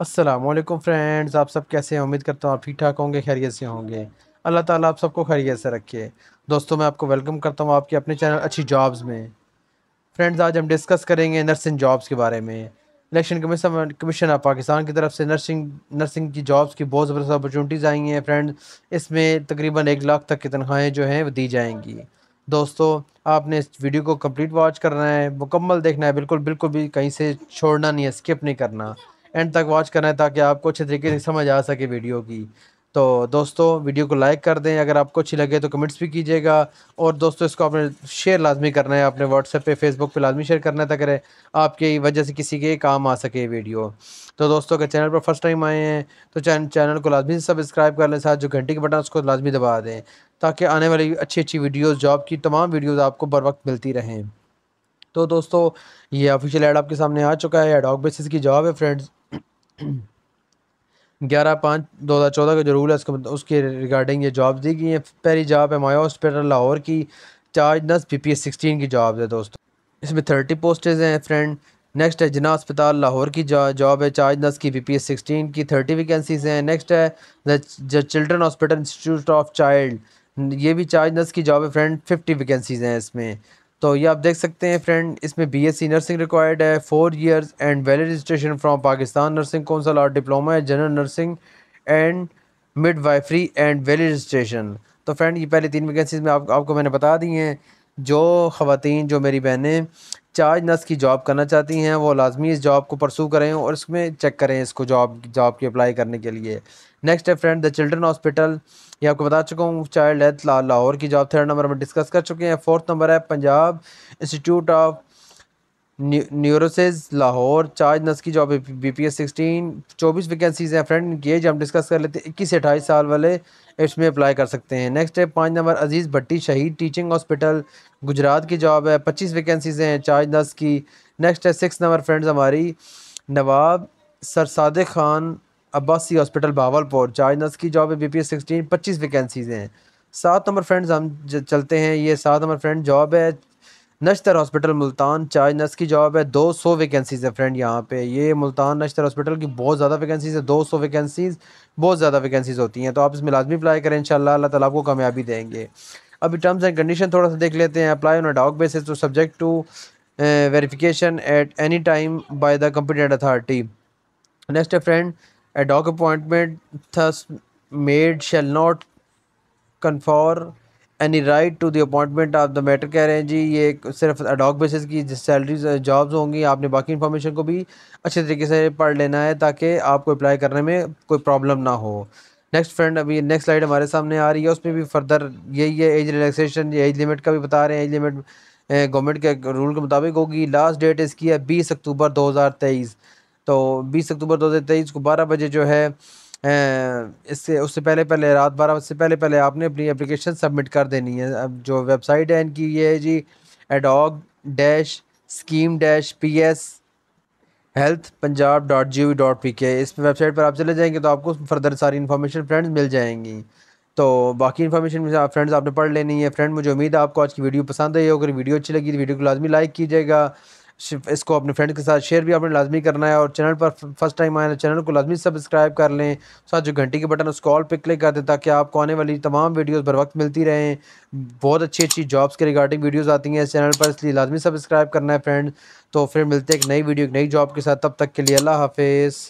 Aslam friends आप सब कैसे हैं उम्मीद करता हूँ आप ठीक ठाक होंगे खैरियत से होंगे अल्लाह ताला आप सबको खैरियत से रखे दोस्तों मैं आपको वेलकम करता हूँ आपके अपने चैनल अच्छी जॉब्स में फ्रेंड्स आज हम डिस्कस करेंगे नर्सिंग जॉब्स के बारे में इलेक्शन कमीशन ऑफ पाकिस्तान की तरफ से नर्सिंग नर्सिंग की जॉब्स की बहुत ज़बरदस्त अपॉर्चुनिटीज़ आई हैं फ्रेंड इसमें तकरीबन एक लाख तक की तनख्वाहें जो हैं वो दी जाएंगी दोस्तों आपने इस वीडियो को कम्प्लीट वॉच करना है मुकम्मल देखना है बिल्कुल बिल्कुल भी कहीं से छोड़ना नहीं है स्किप नहीं करना एंड तक वॉच करना है ताकि आपको अच्छे तरीके से समझ आ सके वीडियो की तो दोस्तों वीडियो को लाइक कर दें अगर आपको अच्छी लगे तो कमेंट्स भी कीजिएगा और दोस्तों इसको आपने शेयर लाजमी करना है अपने व्हाट्सएप पे फेसबुक पे लाजमी शेयर करना है करें आपकी वजह से किसी के काम आ सके वीडियो तो दोस्तों अगर चैनल पर फर्स्ट टाइम आए हैं तो चैनल चैनल को लाजमी सब्सक्राइब कर लें साथ जो घंटे के बटन उसको लाजमी दबा दें ताकि आने वाली अच्छी अच्छी वीडियोज़ जॉब की तमाम वीडियोज़ आपको बर वक्त मिलती रहें तो दोस्तों ये ऑफिशियल एड आपके सामने आ चुका है एडॉक बेसिस की जॉब है फ्रेंड्स ग्यारह पाँच दो हज़ार चौदह का जो रूल है उसके उसके रिगार्डिंग ये जॉब दी गई हैं पहली जॉब है माया हॉस्पिटल लाहौर की charge nurse P P S sixteen की जॉब है दोस्तों इसमें थर्टी पोस्टेज हैं फ्रेंड नेक्स्ट है जिना अस्पताल लाहौर की जॉब है चार्ज नर्स की पी पी एस सिक्सटीन की थर्टी वैकेंसीज हैं नेक्स्ट है the children hospital institute of child ये भी चार्ज नर्स की जॉब है फ्रेंड फिफ्टी वैकेंसीज हैं इसमें तो ये आप देख सकते हैं फ्रेंड इसमें B S C nursing required है four years and valid registration from Pakistan nursing council और डिप्लोमा है general nursing and midwifery and valid registration तो फ्रेंड ये पहले तीन वैकेंसीज में आप, आपको मैंने बता दी हैं जो खातन जो मेरी बहनें चार्ज नर्स की जॉब करना चाहती हैं वो लाजमी इस जॉब को परसू करें और इसमें चेक करें इसको जॉब जॉब की अप्लाई करने के लिए नेक्स्ट है फ्रेंड द चिल्ड्रन हॉस्पिटल ये आपको बता चुका हूँ चाइल्ड हेल्थ लाहौर की जॉब थर्ड नंबर में डिस्कस कर चुके हैं फोर्थ नंबर है Punjab institute of neurosciences Lahore charge nurse की job B P S sixteen चौबीस वैकेंसीज हैं फ्रेंड ये जो हम डिस्कस कर लेते हैं इक्कीस से अट्ठाईस साल वाले इसमें अप्लाई कर सकते हैं नेक्स्ट है पाँच नंबर अजीज़ भट्टी शहीद टीचिंग हॉस्पिटल गुजरात की जॉब है पच्चीस वैकेंसीज हैं चार्ज नर्स की नेक्स्ट है सिक्स नंबर फ्रेंड्स हमारी नवाब सरसाद Khan Abbasi hospital Bahawalpur charge nurse की जॉब है बी पी एस सिक्सटीन पच्चीस वैकेंसीज हैं सात नंबर फ्रेंड्स हम चलते हैं ये सात नंबर फ्रेंड जॉब है Nishtar hospital Multan charge nurse की जॉब है 200 वैकेंसीज़ है फ्रेंड यहाँ पे ये मुल्तान नश्तर हॉस्पिटल की बहुत ज़्यादा वैकेंसीज़ है 200 वैकेंसीज़ बहुत ज़्यादा वैकेंसीज़ होती हैं तो आप इसमें लाजमी अप्लाई करें इंशाल्लाह अल्लाह ताला आपको कामयाबी देंगे अभी टर्म्स एंड कंडीशन थोड़ा सा देख लेते हैं apply on hoc basis to subject to verification at any time by the competent authority next है friend hoc appointment thus made shall not confer any right to the appointment of the matter कह रहे हैं जी ये सिर्फ ad hoc basis की salaries jobs होंगी आपने बाकी इन्फॉर्मेशन को भी अच्छे तरीके से पढ़ लेना है ताकि आपको अप्लाई करने में कोई प्रॉब्लम ना हो नेक्स्ट फ्रेंड अभी नेक्स्ट स्लाइड हमारे सामने आ रही है उसमें भी फर्दर यही है एज रिलैक्सेशन एज लिमिट का भी बता रहे हैं एज लिमिट गवर्नमेंट के रूल के मुताबिक होगी लास्ट डेट इसकी है बीस अक्टूबर दो हज़ार तेईस तो बीस अक्टूबर दो हज़ार तेईस को बारह बजे जो है इससे उससे पहले पहले रात बारह बजे से पहले पहले आपने अपनी एप्लीकेशन सबमिट कर देनी है अब जो वेबसाइट है इनकी ये है G ad hoc dash scheme dash P S health Punjab dot G O V dot P K इस वेबसाइट पर आप चले जाएंगे तो आपको फर्दर सारी इन्फॉर्मेशन फ्रेंड्स मिल जाएंगी तो बाकी इन्फॉर्मेशन फ्रेंड्स आपने पढ़ लेनी है फ्रेंड मुझे उम्मीद है आपको आज की वीडियो पसंद आई होगी वीडियो अच्छी लगी तो वीडियो को लाजमी लाइक कीजिएगा इसको अपने फ्रेंड के साथ शेयर भी आपने लाजमी करना है और चैनल पर फर्स्ट टाइम आए चैनल तो को लाजमी सब्सक्राइब कर लें साथ जो घंटी के बटन उसको ऑल पे क्लिक कर दें ताकि आपको आने वाली तमाम वीडियोज बर वक्त मिलती रहें बहुत अच्छी अच्छी जॉब्स के रिगार्डिंग वीडियोज़ आती हैं इस चैनल पर इसलिए लाजमी सब्सक्राइब करना है फ्रेंड तो फिर मिलते हैं एक नई वीडियो एक नई जॉब के साथ तब तक के लिए अल्लाह हाफिज़